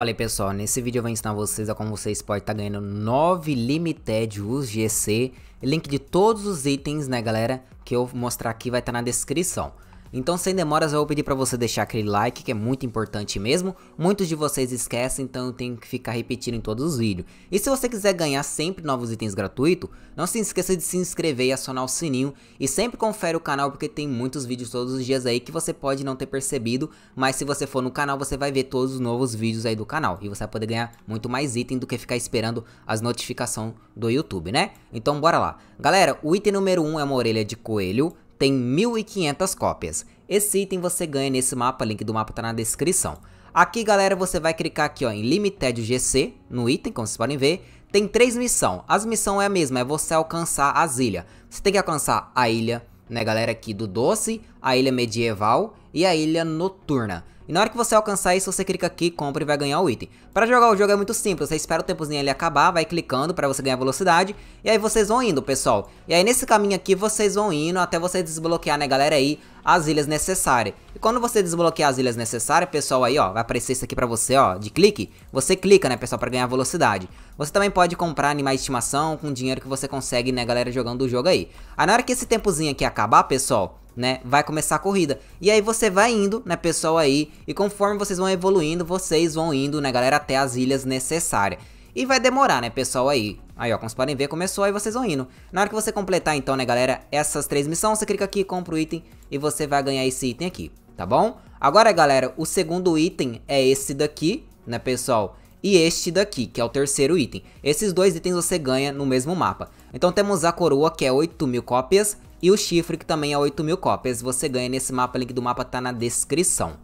Fala aí pessoal, nesse vídeo eu vou ensinar vocês a como vocês podem estar tá ganhando 9 Limited UGC GC Link de todos os itens né galera, que eu vou mostrar aqui vai estar tá na descrição então sem demoras eu vou pedir para você deixar aquele like que é muito importante mesmo, muitos de vocês esquecem então eu tenho que ficar repetindo em todos os vídeos. E se você quiser ganhar sempre novos itens gratuitos, não se esqueça de se inscrever e acionar o sininho e sempre confere o canal porque tem muitos vídeos todos os dias aí que você pode não ter percebido, mas se você for no canal você vai ver todos os novos vídeos aí do canal e você vai poder ganhar muito mais item do que ficar esperando as notificações do YouTube, né? Então bora lá. Galera, o item número 1 um é uma orelha de coelho, tem 1.500 cópias. Esse item você ganha nesse mapa, link do mapa tá na descrição. Aqui galera, você vai clicar aqui ó, em Limited GC, no item, como vocês podem ver. Tem três missões, as missões é a mesma, é você alcançar as ilhas. Você tem que alcançar a ilha, né galera, aqui do Doce, a ilha Medieval e a ilha Noturna. E na hora que você alcançar isso, você clica aqui, compra e vai ganhar o item. Para jogar o jogo é muito simples, você espera o tempozinho ele acabar, vai clicando para você ganhar velocidade. E aí vocês vão indo, pessoal. E aí nesse caminho aqui, vocês vão indo até você desbloquear, né galera, aí as ilhas necessárias. E quando você desbloquear as ilhas necessárias, pessoal, aí ó, vai aparecer isso aqui pra você, ó, de clique. Você clica, né, pessoal, pra ganhar velocidade. Você também pode comprar animais de estimação com dinheiro que você consegue, né, galera, jogando o jogo aí. Aí na hora que esse tempozinho aqui acabar, pessoal, né, vai começar a corrida. E aí você vai indo, né, pessoal aí, e conforme vocês vão evoluindo, vocês vão indo, né, galera, até as ilhas necessárias. E vai demorar, né, pessoal aí. Aí, ó, como vocês podem ver, começou, aí vocês vão indo. Na hora que você completar, então, né, galera, essas três missões, você clica aqui, compra o item e você vai ganhar esse item aqui, tá bom? Agora, galera, o segundo item é esse daqui, né, pessoal? e este daqui, que é o terceiro item. Esses dois itens você ganha no mesmo mapa. Então temos a coroa, que é 8 mil cópias, e o chifre que também é 8 mil cópias, você ganha nesse mapa, o link do mapa tá na descrição.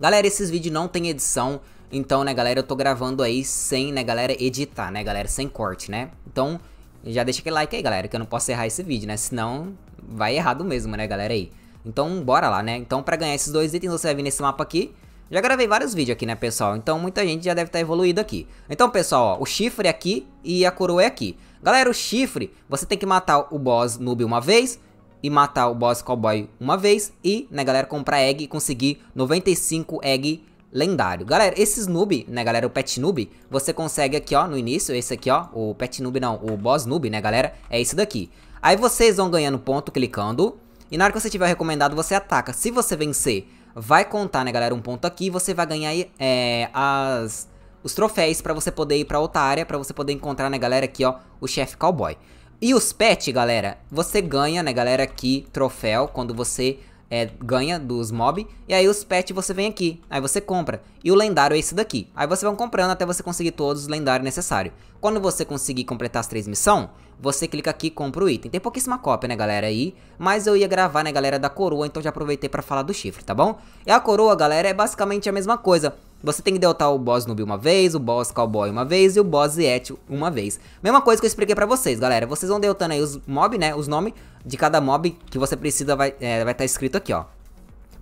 Galera, esses vídeos não tem edição, então, né, galera, eu tô gravando aí sem, né, galera, editar, né, galera, sem corte, né? Então, já deixa aquele like aí, galera, que eu não posso errar esse vídeo, né? Senão, vai errado mesmo, né, galera aí. Então, bora lá, né? Então, pra ganhar esses dois itens, você vai vir nesse mapa aqui, já gravei vários vídeos aqui, né, pessoal? Então muita gente já deve estar tá evoluído aqui. Então, pessoal, ó, o chifre é aqui e a coroa é aqui. Galera, o chifre, você tem que matar o boss noob uma vez e matar o boss cowboy uma vez e, né, galera, comprar egg e conseguir 95 egg lendário. Galera, esses noob, né, galera, o pet noob, você consegue aqui, ó, no início, esse aqui, ó, o pet noob não, o boss noob, né, galera, é esse daqui. Aí vocês vão ganhando ponto clicando e na hora que você tiver recomendado, você ataca. Se você vencer vai contar, né, galera, um ponto aqui. Você vai ganhar é, as, os troféus pra você poder ir pra outra área, pra você poder encontrar, né, galera, aqui, ó, o chefe cowboy. E os pets, galera, você ganha, né, galera, aqui, troféu, quando você é, ganha dos mob. E aí os pets você vem aqui, aí você compra. E o lendário é esse daqui. Aí você vai comprando até você conseguir todos os lendários necessários. Quando você conseguir completar as três missões, você clica aqui e compra o item. Tem pouquíssima cópia, né, galera, aí, mas eu ia gravar, né, galera, da coroa, então já aproveitei pra falar do chifre, tá bom? E a coroa, galera, é basicamente a mesma coisa. Você tem que derrotar o boss noob uma vez, o boss cowboy uma vez e o boss yeti uma vez. Mesma coisa que eu expliquei pra vocês, galera. Vocês vão derrotando aí os mob, né? Os nomes de cada mob que você precisa vai estar é, vai tá escrito aqui, ó.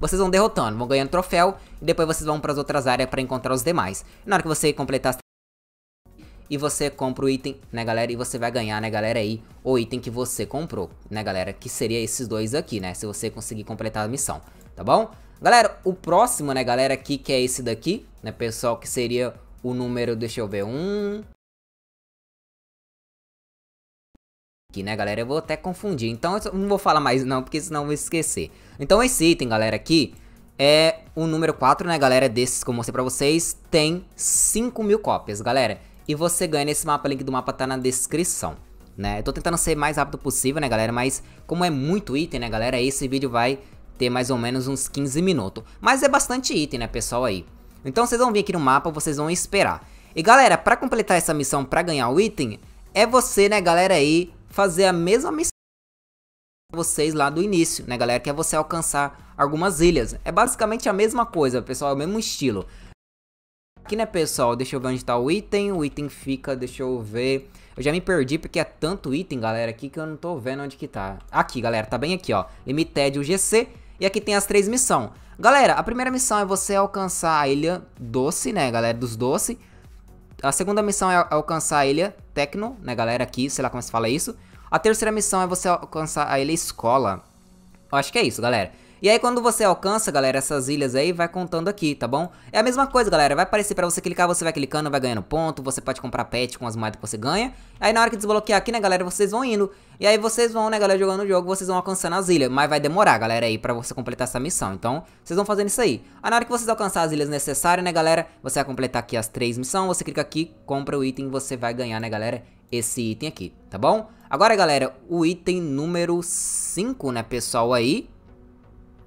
Vocês vão derrotando, vão ganhando troféu e depois vocês vão para as outras áreas para encontrar os demais. E na hora que você completar as e você compra o item, né galera? E você vai ganhar, né galera, aí o item que você comprou, né galera? Que seria esses dois aqui, né? Se você conseguir completar a missão, tá bom? Galera, o próximo, né galera, aqui que é esse daqui, né pessoal, que seria o número, deixa eu ver, um... Aqui, né galera, eu vou até confundir, então eu não vou falar mais não, porque senão eu vou esquecer. Então esse item, galera, aqui, é o número 4, né, galera, desses que eu mostrei pra vocês, tem 5 mil cópias, galera e você ganha nesse mapa, o link do mapa tá na descrição. Né? Eu tô tentando ser mais rápido possível, né, galera? Mas como é muito item, né, galera? Esse vídeo vai ter mais ou menos uns 15 minutos. Mas é bastante item, né, pessoal aí. Então vocês vão vir aqui no mapa, vocês vão esperar. E galera, pra completar essa missão pra ganhar o item, é você, né, galera aí, fazer a mesma missão vocês lá do início, né galera, que é você alcançar algumas ilhas. É basicamente a mesma coisa, pessoal, é o mesmo estilo. Aqui, né, pessoal, deixa eu ver onde tá o item. O item fica, deixa eu ver... Eu já me perdi porque é tanto item, galera, aqui que eu não tô vendo onde que tá. Aqui, galera, tá bem aqui, ó. Limited UGC. E aqui tem as três missões. Galera, a primeira missão é você alcançar a ilha Doce, né, galera, dos Doce. A segunda missão é alcançar a ilha Tecno, né, galera, aqui, sei lá como se fala isso. A terceira missão é você alcançar a ilha Escola. Eu acho que é isso, galera. E aí quando você alcança, galera, essas ilhas aí, vai contando aqui, tá bom? É a mesma coisa, galera, vai aparecer pra você clicar, você vai clicando, vai ganhando ponto, você pode comprar pet com as moedas que você ganha. Aí na hora que desbloquear aqui, né, galera, vocês vão indo. E aí vocês vão, né, galera, jogando o jogo, vocês vão alcançando as ilhas. Mas vai demorar, galera, aí, pra você completar essa missão. Então, vocês vão fazendo isso aí. Aí na hora que vocês alcançar as ilhas necessárias, né, galera, você vai completar aqui as três missões, você clica aqui, compra o item, você vai ganhar, né, galera, esse item aqui, tá bom? Agora, galera, o item número 5, né, pessoal, aí,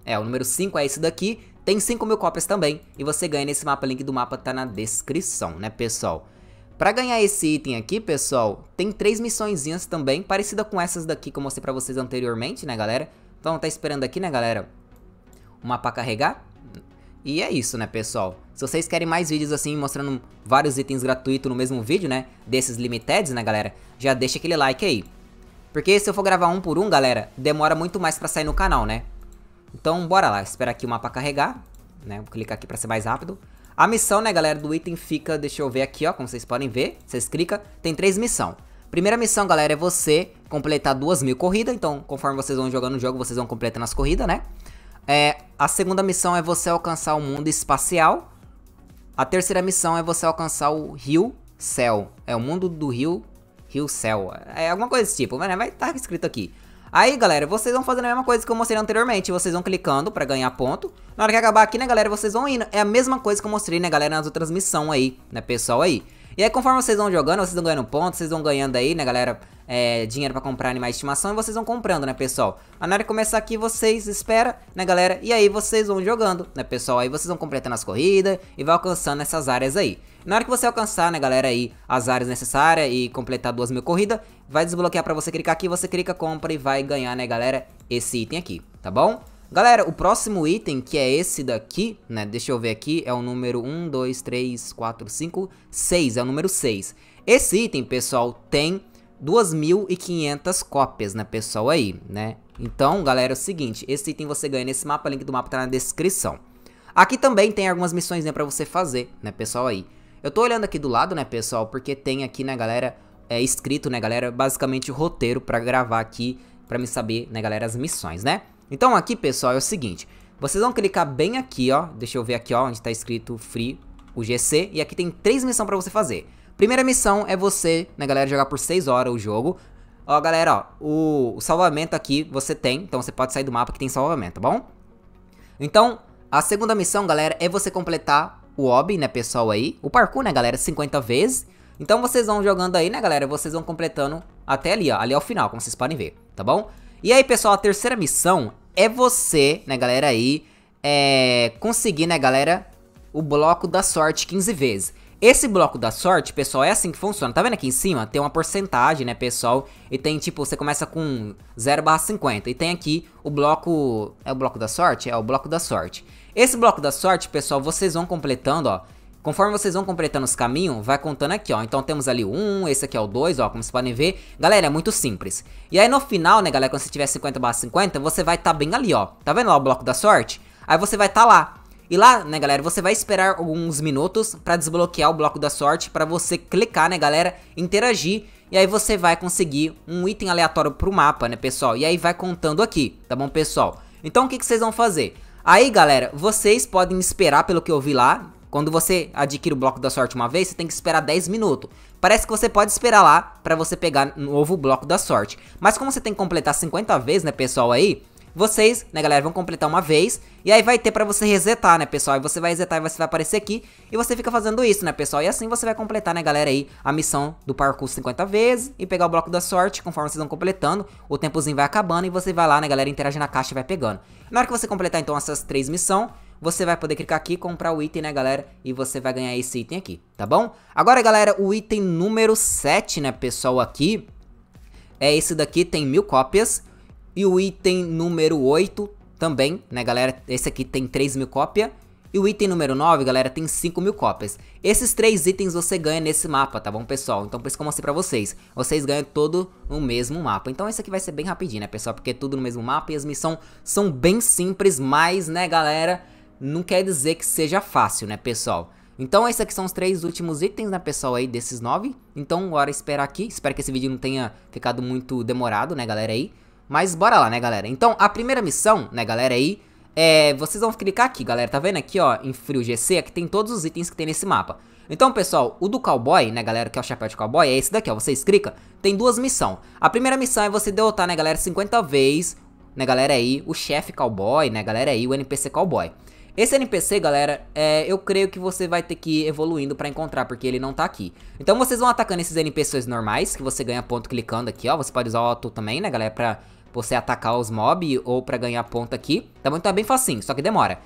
é, o número 5 é esse daqui, tem 5 mil cópias também, e você ganha nesse mapa, o link do mapa tá na descrição, né pessoal? Pra ganhar esse item aqui, pessoal, tem três missõezinhas também, parecida com essas daqui que eu mostrei pra vocês anteriormente, né galera? Então tá esperando aqui, né galera, o mapa carregar. E é isso, né pessoal? Se vocês querem mais vídeos assim, mostrando vários itens gratuitos no mesmo vídeo, né? Desses limiteds, né galera? Já deixa aquele like aí. Porque se eu for gravar um por um, galera, demora muito mais pra sair no canal, né? Então bora lá, espera aqui o mapa carregar, né? Vou clicar aqui pra ser mais rápido. A missão, né, galera, do item fica, deixa eu ver aqui, ó, como vocês podem ver, vocês clicam, tem três missões. Primeira missão, galera, é você completar duas mil corridas, então conforme vocês vão jogando o jogo, vocês vão completando as corridas, né? É, a segunda missão é você alcançar o mundo espacial. A terceira missão é você alcançar o Rio Céu. É o mundo do Rio, Rio Céu. É alguma coisa desse tipo, mas né, vai estar tá escrito aqui. Aí, galera, vocês vão fazendo a mesma coisa que eu mostrei anteriormente. Vocês vão clicando pra ganhar ponto. Na hora que acabar aqui, né, galera, vocês vão indo. É a mesma coisa que eu mostrei, né, galera, nas outras missões aí, né, pessoal aí. E aí, conforme vocês vão jogando, vocês vão ganhando pontos, vocês vão ganhando aí, né, galera, é, dinheiro pra comprar animais de estimação e vocês vão comprando, né, pessoal? na hora de começar aqui, vocês espera, né, galera, e aí vocês vão jogando, né, pessoal? Aí vocês vão completando as corridas e vai alcançando essas áreas aí. Na hora que você alcançar, né, galera, aí as áreas necessárias e completar duas mil corridas, vai desbloquear pra você clicar aqui, você clica, compra e vai ganhar, né, galera, esse item aqui, tá bom? Galera, o próximo item, que é esse daqui, né, deixa eu ver aqui, é o número 1, 2, 3, 4, 5, 6, é o número 6. Esse item, pessoal, tem 2.500 cópias, né, pessoal, aí, né? Então, galera, é o seguinte, esse item você ganha nesse mapa, link do mapa tá na descrição. Aqui também tem algumas missões, né, pra você fazer, né, pessoal, aí. Eu tô olhando aqui do lado, né, pessoal, porque tem aqui, né, galera, é escrito, né, galera, basicamente o roteiro pra gravar aqui, pra me saber, né, galera, as missões, né? Então aqui, pessoal, é o seguinte, vocês vão clicar bem aqui, ó, deixa eu ver aqui, ó, onde tá escrito Free o GC e aqui tem três missões pra você fazer. Primeira missão é você, né, galera, jogar por 6 horas o jogo. Ó, galera, ó, o, o salvamento aqui você tem, então você pode sair do mapa que tem salvamento, tá bom? Então, a segunda missão, galera, é você completar o Obi, né, pessoal aí. O parkour, né, galera, 50 vezes. Então vocês vão jogando aí, né, galera, vocês vão completando até ali, ó, ali ao final, como vocês podem ver, tá bom? E aí, pessoal, a terceira missão é você, né, galera, aí, é... conseguir, né, galera, o bloco da sorte 15 vezes. Esse bloco da sorte, pessoal, é assim que funciona. Tá vendo aqui em cima? Tem uma porcentagem, né, pessoal? E tem, tipo, você começa com 0 50. E tem aqui o bloco... É o bloco da sorte? É o bloco da sorte. Esse bloco da sorte, pessoal, vocês vão completando, ó. Conforme vocês vão completando os caminhos, vai contando aqui, ó. Então temos ali o 1, esse aqui é o 2, ó, como vocês podem ver. Galera, é muito simples. E aí no final, né, galera, quando você tiver 50 barra 50, você vai estar tá bem ali, ó. Tá vendo lá o bloco da sorte? Aí você vai estar tá lá. E lá, né, galera, você vai esperar alguns minutos para desbloquear o bloco da sorte, para você clicar, né, galera, interagir, e aí você vai conseguir um item aleatório pro mapa, né, pessoal? E aí vai contando aqui, tá bom, pessoal? Então, o que, que vocês vão fazer? Aí, galera, vocês podem esperar, pelo que eu vi lá, quando você adquire o bloco da sorte uma vez, você tem que esperar 10 minutos. Parece que você pode esperar lá para você pegar novo bloco da sorte. Mas como você tem que completar 50 vezes, né, pessoal, aí vocês, né, galera, vão completar uma vez. E aí vai ter pra você resetar, né, pessoal? E você vai resetar e você vai aparecer aqui. E você fica fazendo isso, né, pessoal? E assim você vai completar, né, galera, aí a missão do parkour 50 vezes. E pegar o bloco da sorte, conforme vocês vão completando. O tempozinho vai acabando e você vai lá, né, galera, interage na caixa e vai pegando. Na hora que você completar, então, essas três missões, você vai poder clicar aqui, comprar o item, né, galera? E você vai ganhar esse item aqui, tá bom? Agora, galera, o item número 7, né, pessoal, aqui... É esse daqui, tem mil cópias. E o item número 8 também, né galera? Esse aqui tem 3 mil cópias. E o item número 9, galera, tem 5 mil cópias. Esses três itens você ganha nesse mapa, tá bom, pessoal? Então, por isso que eu mostrei pra vocês. Vocês ganham todo no mesmo mapa. Então, esse aqui vai ser bem rapidinho, né, pessoal? Porque é tudo no mesmo mapa e as missões são bem simples. Mas, né, galera, não quer dizer que seja fácil, né, pessoal? Então, esses aqui são os três últimos itens, né, pessoal, aí, desses nove. Então, bora esperar aqui. Espero que esse vídeo não tenha ficado muito demorado, né, galera, aí. Mas bora lá, né, galera? Então, a primeira missão, né, galera, aí... É, vocês vão clicar aqui, galera, tá vendo aqui, ó, em Frio GC, aqui tem todos os itens que tem nesse mapa. Então, pessoal, o do cowboy, né, galera, que é o chapéu de cowboy, é esse daqui, ó, vocês clicam, tem duas missões. A primeira missão é você derrotar, né, galera, 50 vezes, né, galera, aí, o chefe cowboy, né, galera, aí, o NPC cowboy. Esse NPC, galera, é, eu creio que você vai ter que ir evoluindo pra encontrar, porque ele não tá aqui. Então vocês vão atacando esses NPCs normais, que você ganha ponto clicando aqui, ó. Você pode usar o auto também, né, galera, pra você atacar os mob ou pra ganhar ponto aqui. Tá bom? Então é bem facinho, só que demora.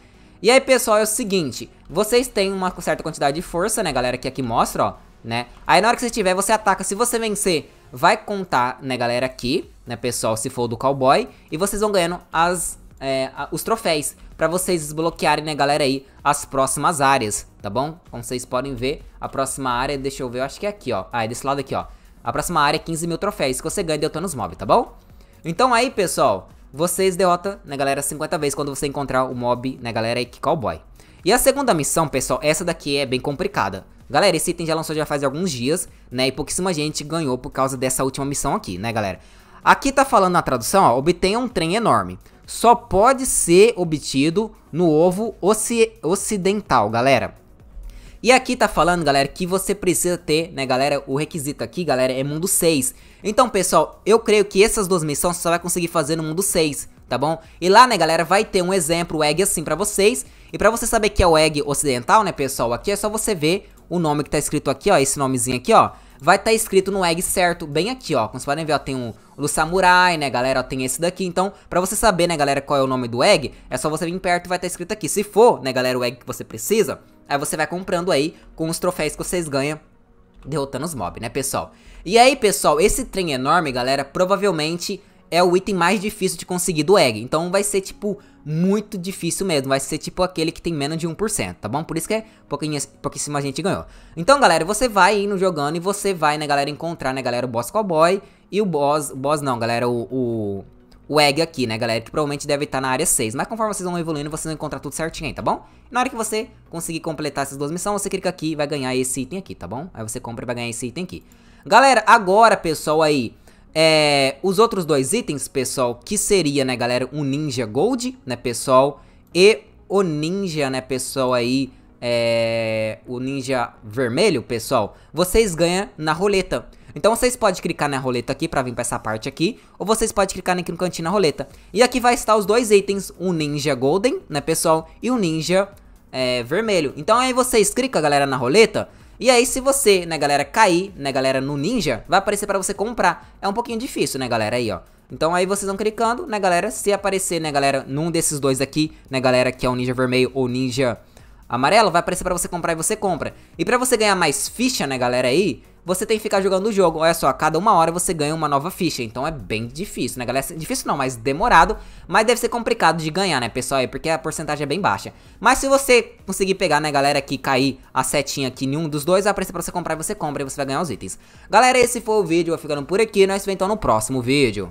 E aí, pessoal, é o seguinte. Vocês têm uma certa quantidade de força, né, galera? Que aqui mostra, ó, né? Aí na hora que você tiver, você ataca. Se você vencer, vai contar, né, galera, aqui, né, pessoal, se for do cowboy. E vocês vão ganhando as, é, os troféus para vocês desbloquearem, né, galera, aí, as próximas áreas, tá bom? Como vocês podem ver, a próxima área, deixa eu ver, eu acho que é aqui, ó. Ah, é desse lado aqui, ó. A próxima área é 15 mil troféus que você ganha de Autonos Mob, tá bom? Então aí, pessoal, vocês derrotam, né, galera, 50 vezes quando você encontrar o mob, né, galera, e Cowboy. E a segunda missão, pessoal, essa daqui é bem complicada. Galera, esse item já lançou já faz alguns dias, né, e pouquíssima gente ganhou por causa dessa última missão aqui, né, galera. Aqui tá falando na tradução, ó, obtenha um trem enorme. Só pode ser obtido no ovo oci ocidental, galera. E aqui tá falando, galera, que você precisa ter, né, galera, o requisito aqui, galera, é mundo 6. Então, pessoal, eu creio que essas duas missões você só vai conseguir fazer no mundo 6, tá bom? E lá, né, galera, vai ter um exemplo egg assim pra vocês. E pra você saber que é o egg ocidental, né, pessoal, aqui é só você ver o nome que tá escrito aqui, ó, esse nomezinho aqui, ó. Vai estar tá escrito no egg certo, bem aqui, ó. Como vocês podem ver, ó, tem um do samurai, né, galera, ó, tem esse daqui. Então, pra você saber, né, galera, qual é o nome do egg, é só você vir perto e vai estar tá escrito aqui. Se for, né, galera, o egg que você precisa, Aí você vai comprando aí com os troféus que vocês ganham derrotando os mobs, né, pessoal? E aí, pessoal, esse trem enorme, galera, provavelmente é o item mais difícil de conseguir do egg. Então vai ser, tipo, muito difícil mesmo. Vai ser, tipo, aquele que tem menos de 1%, tá bom? Por isso que é pouquíssima gente ganhou. Então, galera, você vai indo jogando e você vai, né, galera, encontrar, né, galera, o boss cowboy e o boss... O boss não, galera, o... o o egg aqui, né, galera? Que provavelmente deve estar tá na área 6. Mas conforme vocês vão evoluindo, vocês vão encontrar tudo certinho aí, tá bom? Na hora que você conseguir completar essas duas missões, você clica aqui e vai ganhar esse item aqui, tá bom? Aí você compra e vai ganhar esse item aqui. Galera, agora, pessoal, aí... É, os outros dois itens, pessoal, que seria, né, galera, um Ninja Gold, né, pessoal, e o Ninja, né, pessoal, aí, é, o Ninja Vermelho, pessoal, vocês ganham na roleta. Então vocês podem clicar na roleta aqui para vir para essa parte aqui, ou vocês podem clicar aqui no cantinho na roleta. E aqui vai estar os dois itens, um Ninja Golden, né pessoal, e um Ninja é, Vermelho. Então aí vocês clicam, galera, na roleta, e aí se você, né galera, cair, né galera, no Ninja, vai aparecer para você comprar. É um pouquinho difícil, né galera, aí ó. Então aí vocês vão clicando, né galera, se aparecer, né galera, num desses dois aqui, né galera, que é o Ninja Vermelho ou Ninja amarelo, vai aparecer pra você comprar e você compra. E pra você ganhar mais ficha, né, galera, aí, você tem que ficar jogando o jogo. Olha só, a cada uma hora você ganha uma nova ficha. Então é bem difícil, né, galera? É difícil não, mas demorado. Mas deve ser complicado de ganhar, né, pessoal? Aí, porque a porcentagem é bem baixa. Mas se você conseguir pegar, né, galera, que cair a setinha aqui em um dos dois, aparece pra você comprar e você compra e você vai ganhar os itens. Galera, esse foi o vídeo. Eu ficando por aqui. Nós vemos então no próximo vídeo.